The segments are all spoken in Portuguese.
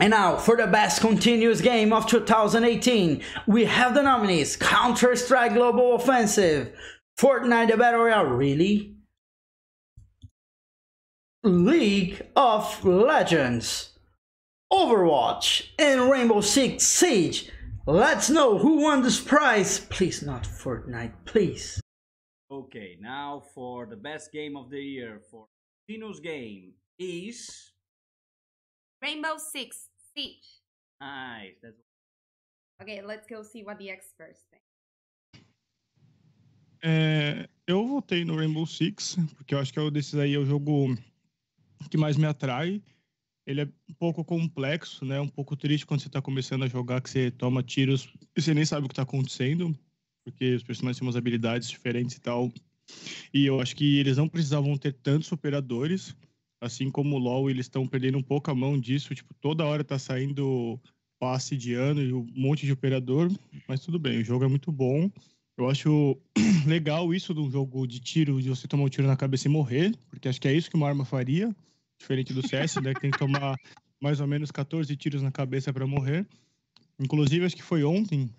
And now for the best continuous game of 2018, we have the nominees Counter-Strike Global Offensive, Fortnite the Battle Royale, really? League of Legends, Overwatch, and Rainbow Six Siege. Let's know who won this prize. Please not Fortnite, please. Okay, now for the best game of the year for Tino's game is Rainbow Six Seat. Nice. That's... Okay, let's go see what the experts think. É, eu votei no Rainbow Six, porque eu acho que é o desses aí é o jogo que mais me atrai. Ele é um pouco complexo, né? Um pouco triste quando você está começando a jogar, que você toma tiros e você nem sabe o que está acontecendo, porque os personagens têm umas habilidades diferentes e tal. E eu acho que eles não precisavam ter tantos operadores assim como o LoL, eles estão perdendo um pouco a mão disso. Tipo, toda hora tá saindo passe de ano e um monte de operador, mas tudo bem, o jogo é muito bom. Eu acho legal isso de um jogo de tiro, de você tomar um tiro na cabeça e morrer, porque acho que é isso que uma arma faria, diferente do CS, né, que tem que tomar mais ou menos 14 tiros na cabeça para morrer. Inclusive, acho que foi ontem,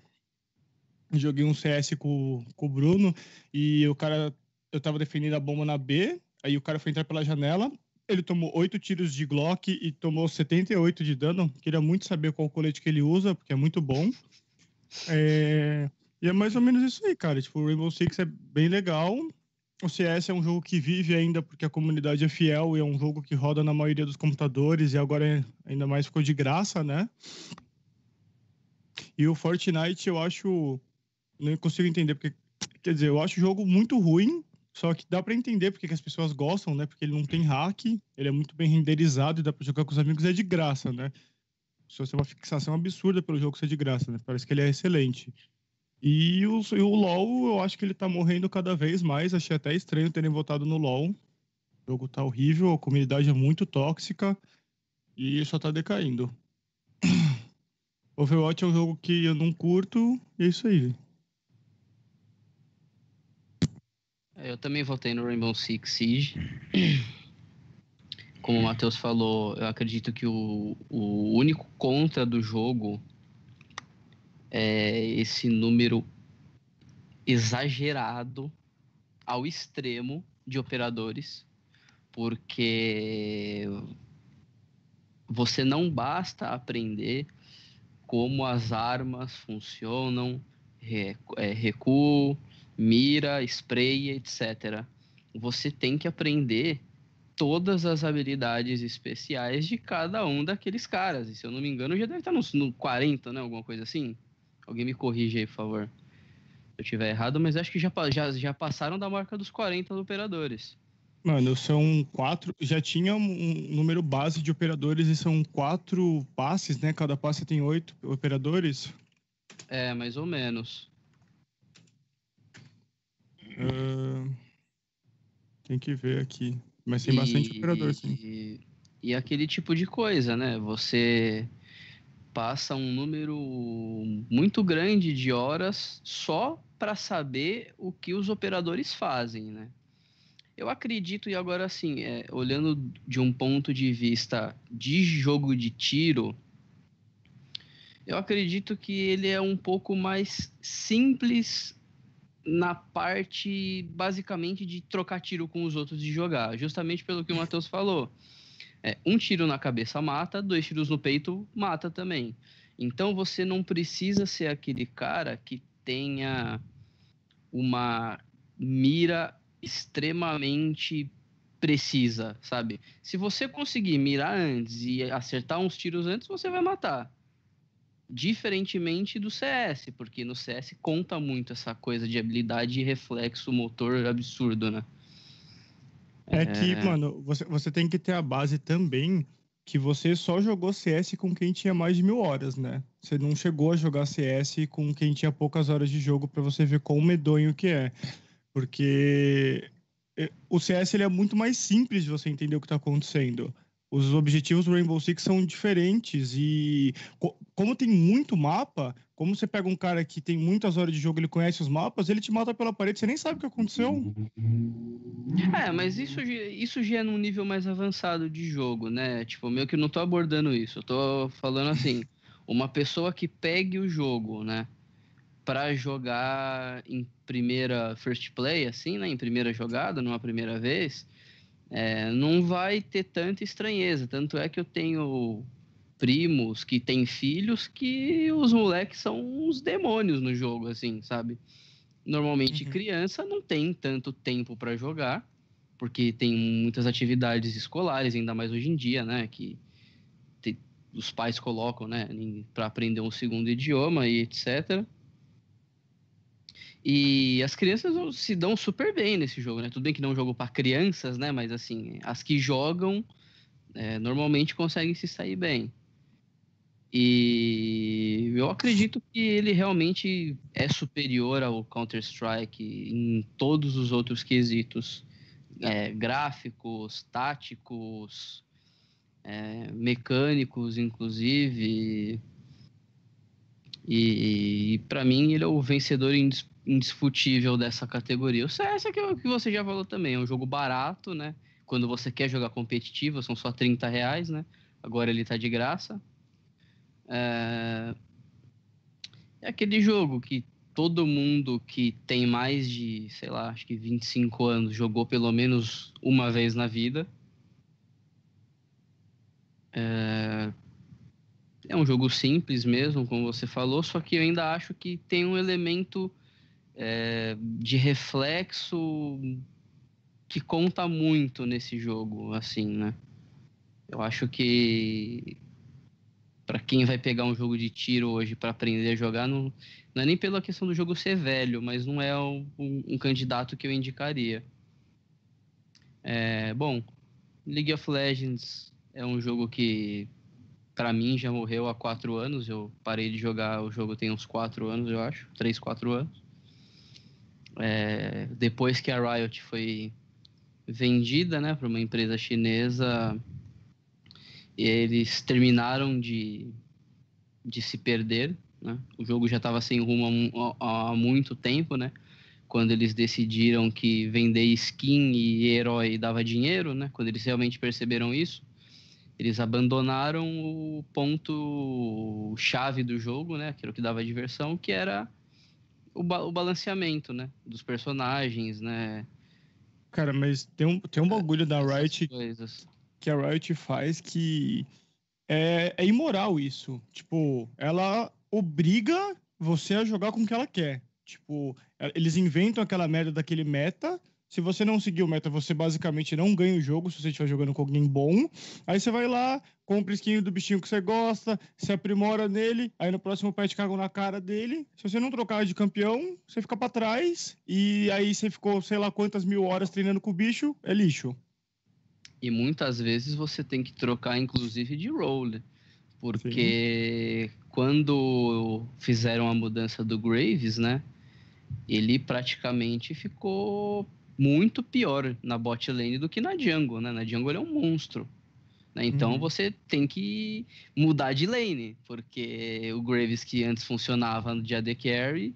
joguei um CS com, com o Bruno e o cara, eu tava defendendo a bomba na B, aí o cara foi entrar pela janela, ele tomou oito tiros de Glock e tomou 78 de dano. Queria muito saber qual colete que ele usa, porque é muito bom. É... E é mais ou menos isso aí, cara. Tipo, o Rainbow Six é bem legal. O CS é um jogo que vive ainda porque a comunidade é fiel e é um jogo que roda na maioria dos computadores e agora é ainda mais ficou de graça, né? E o Fortnite eu acho. Não consigo entender porque. Quer dizer, eu acho o jogo muito ruim, só que dá para entender porque que as pessoas gostam, né? Porque ele não tem hack, ele é muito bem renderizado e dá para jogar com os amigos é de graça, né? Se você é uma fixação absurda pelo jogo ser é de graça, né? Parece que ele é excelente. E o, e o LoL, eu acho que ele tá morrendo cada vez mais. Achei até estranho terem votado no LoL. O jogo tá horrível, a comunidade é muito tóxica e só tá decaindo. Overwatch é um jogo que eu não curto, e é isso aí. Eu também votei no Rainbow Six Siege. Como o Matheus falou, eu acredito que o, o único contra do jogo é esse número exagerado ao extremo de operadores, porque você não basta aprender como as armas funcionam, é, recuo, mira, spray, etc. Você tem que aprender todas as habilidades especiais de cada um daqueles caras. E se eu não me engano, já deve estar no, no 40, né? Alguma coisa assim. Alguém me corrige aí, por favor. Se eu tiver errado, mas acho que já, já, já passaram da marca dos 40 operadores. Mano, são quatro. Já tinha um número base de operadores e são quatro passes, né? Cada passe tem oito operadores. É, mais ou menos. Ah, tem que ver aqui. Mas tem e, bastante operador, sim. E, e aquele tipo de coisa, né? Você passa um número muito grande de horas só para saber o que os operadores fazem, né? Eu acredito, e agora assim, é, olhando de um ponto de vista de jogo de tiro, eu acredito que ele é um pouco mais simples na parte basicamente de trocar tiro com os outros e jogar, justamente pelo que o Matheus falou. É, um tiro na cabeça mata, dois tiros no peito mata também. Então você não precisa ser aquele cara que tenha uma mira extremamente precisa, sabe? Se você conseguir mirar antes e acertar uns tiros antes, você vai matar. Diferentemente do CS, porque no CS conta muito essa coisa de habilidade e reflexo motor absurdo, né? É, é que, mano, você, você tem que ter a base também que você só jogou CS com quem tinha mais de mil horas, né? Você não chegou a jogar CS com quem tinha poucas horas de jogo para você ver quão medonho que é. Porque eh, o CS ele é muito mais simples de você entender o que está acontecendo os objetivos do Rainbow Six são diferentes e co como tem muito mapa, como você pega um cara que tem muitas horas de jogo, ele conhece os mapas, ele te mata pela parede, você nem sabe o que aconteceu. Uhum. É, mas isso, isso já é num nível mais avançado de jogo, né? Tipo, meio que não tô abordando isso, eu tô falando assim, uma pessoa que pegue o jogo, né? Pra jogar em primeira first play, assim, né? Em primeira jogada, numa primeira vez é, não vai ter tanta estranheza. Tanto é que eu tenho primos que têm filhos que os moleques são uns demônios no jogo, assim, sabe? Normalmente uhum. criança não tem tanto tempo para jogar, porque tem muitas atividades escolares, ainda mais hoje em dia, né? Que te, os pais colocam, né? Para aprender um segundo idioma e etc. E as crianças se dão super bem nesse jogo, né? Tudo bem que não é um jogo para crianças, né? Mas assim, as que jogam é, normalmente conseguem se sair bem. E eu acredito que ele realmente é superior ao Counter-Strike em todos os outros quesitos. É, gráficos, táticos, é, mecânicos, inclusive. E, e para mim ele é o vencedor indis indiscutível dessa categoria. O CS é que, que você já falou também, é um jogo barato, né? Quando você quer jogar competitivo, são só 30 reais, né? Agora ele tá de graça. É, é aquele jogo que todo mundo que tem mais de, sei lá, acho que 25 anos jogou pelo menos uma vez na vida. É, é um jogo simples mesmo, como você falou, só que eu ainda acho que tem um elemento é, de reflexo que conta muito nesse jogo, assim, né? Eu acho que para quem vai pegar um jogo de tiro hoje para aprender a jogar, não, não, é nem pela questão do jogo ser velho, mas não é um, um candidato que eu indicaria. É, bom, League of Legends é um jogo que para mim já morreu há quatro anos. Eu parei de jogar o jogo tem uns quatro anos, eu acho, três, quatro anos é, depois que a Riot foi vendida né, para uma empresa chinesa, eles terminaram de, de se perder. Né? O jogo já estava sem rumo há, há muito tempo, né? quando eles decidiram que vender skin e herói dava dinheiro, né? Quando eles realmente perceberam isso, eles abandonaram o ponto chave do jogo, né? Aquilo que dava diversão, que era o, ba o balanceamento, né? Dos personagens, né? Cara, mas tem um, tem um é, bagulho é, da Riot coisas. que a Riot faz que é, é imoral isso. Tipo, ela obriga você a jogar com o que ela quer. Tipo, eles inventam aquela merda daquele meta se você não seguir o meta, você basicamente não ganha o jogo se você estiver jogando com alguém bom. Aí você vai lá, compra skin do bichinho que você gosta, se aprimora nele, aí no próximo patch cagam na cara dele. Se você não trocar de campeão, você fica para trás e aí você ficou sei lá quantas mil horas treinando com o bicho, é lixo. E muitas vezes você tem que trocar inclusive de role, porque Sim. quando fizeram a mudança do Graves, né? Ele praticamente ficou muito pior na bot lane do que na jungle, né? Na jungle ele é um monstro. Né? Então uhum. você tem que mudar de lane, porque o Graves que antes funcionava no dia de carry,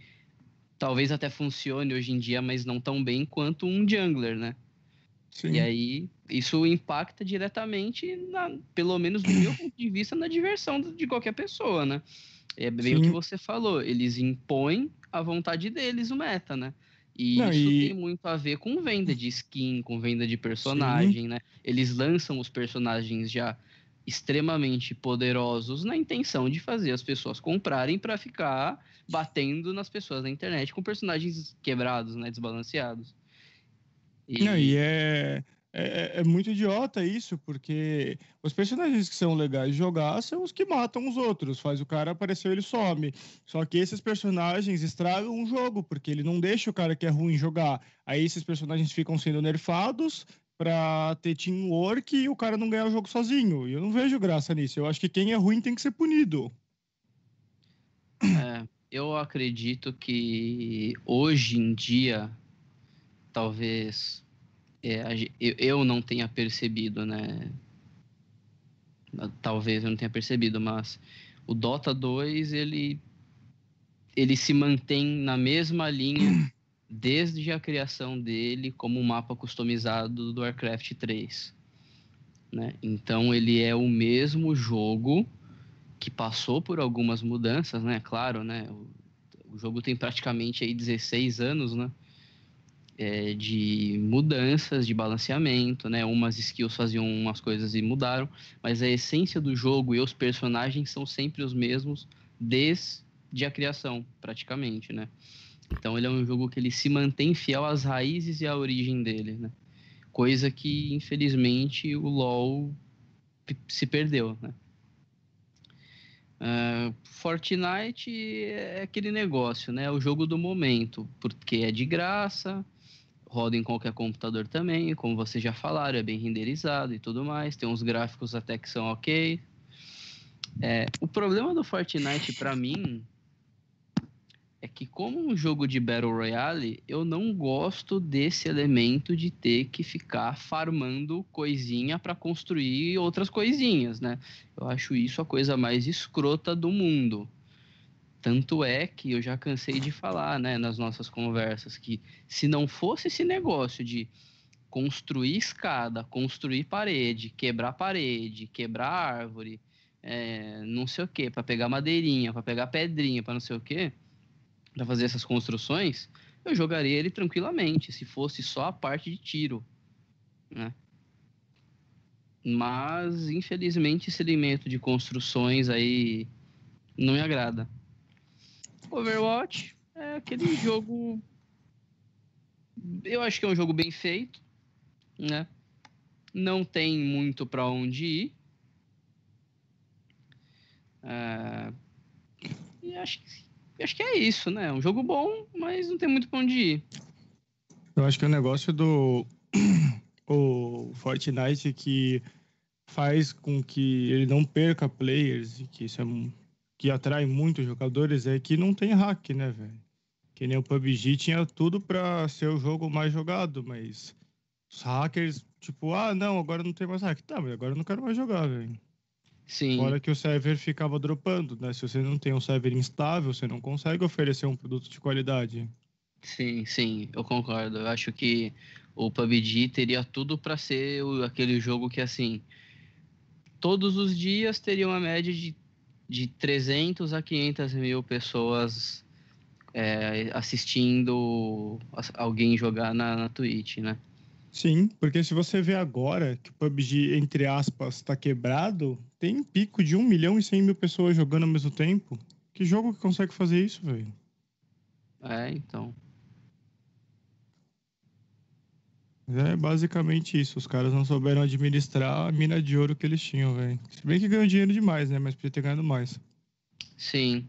talvez até funcione hoje em dia, mas não tão bem quanto um jungler, né? Sim. E aí isso impacta diretamente, na, pelo menos do meu ponto de vista, na diversão de qualquer pessoa, né? É bem Sim. o que você falou, eles impõem a vontade deles o meta, né? E Não, isso e... tem muito a ver com venda de skin, com venda de personagem, Sim. né? Eles lançam os personagens já extremamente poderosos na intenção de fazer as pessoas comprarem para ficar batendo nas pessoas na internet com personagens quebrados, né, desbalanceados. E... Não, e é é, é, é, muito idiota isso, porque os personagens que são legais de jogar são os que matam os outros, faz o cara aparecer ele some. Só que esses personagens estragam o jogo, porque ele não deixa o cara que é ruim jogar. Aí esses personagens ficam sendo nerfados pra ter teamwork e o cara não ganhar o jogo sozinho. E eu não vejo graça nisso. Eu acho que quem é ruim tem que ser punido. É, eu acredito que hoje em dia, talvez é, eu não tenha percebido, né? Ah, talvez eu não tenha percebido, mas o Dota 2 ele ele se mantém na mesma linha desde a criação dele como um mapa customizado do Warcraft 3. Né? Então ele é o mesmo jogo que passou por algumas mudanças, né? Claro, né? O, o jogo tem praticamente aí 16 anos, né? é, de mudanças de balanceamento, né? Umas skills faziam umas coisas e mudaram, mas a essência do jogo e os personagens são sempre os mesmos desde a criação, praticamente, né? Então ele é um jogo que ele se mantém fiel às raízes e à origem dele, né? Coisa que infelizmente o LoL se perdeu, né? Uh, Fortnite é aquele negócio, né? É o jogo do momento, porque é de graça, roda em qualquer computador também, como vocês já falaram, é bem renderizado e tudo mais, tem uns gráficos até que são ok. É, o problema do Fortnite para mim é que como um jogo de Battle Royale, eu não gosto desse elemento de ter que ficar farmando coisinha para construir outras coisinhas, né? Eu acho isso a coisa mais escrota do mundo. Tanto é que eu já cansei de falar, né, nas nossas conversas, que se não fosse esse negócio de construir escada, construir parede, quebrar parede, quebrar árvore, é, não sei o que, para pegar madeirinha, para pegar pedrinha, para não sei o que, para fazer essas construções, eu jogaria ele tranquilamente, se fosse só a parte de tiro, né? Mas infelizmente esse elemento de construções aí não me agrada. Overwatch é aquele jogo. Eu acho que é um jogo bem feito, né? Não tem muito para onde ir. É, e acho que, acho que é isso, né? É um jogo bom, mas não tem muito pra onde ir. Eu acho que o é negócio do o Fortnite que faz com que ele não perca players, que isso é que atrai muitos jogadores é que não tem hack, né, velho? Que nem o PUBG tinha tudo para ser o jogo mais jogado, mas os hackers, tipo, ah, não, agora não tem mais hack. Tá, mas agora eu não quero mais jogar, velho. Sim. Fora que o server ficava dropando, né? Se você não tem um server instável, você não consegue oferecer um produto de qualidade. Sim, sim, eu concordo. Eu acho que o PUBG teria tudo para ser aquele jogo que, assim, todos os dias teria uma média de de 300 a 500 mil pessoas é, assistindo alguém jogar na, na Twitch, né? Sim, porque se você vê agora que o PUBG, entre aspas, está quebrado, tem pico de 1 milhão e 100 mil pessoas jogando ao mesmo tempo. Que jogo que consegue fazer isso, velho? É, então. É basicamente isso. Os caras não souberam administrar a mina de ouro que eles tinham, velho. Se bem que ganhou dinheiro demais, né? Mas podia ter ganhado mais. Sim.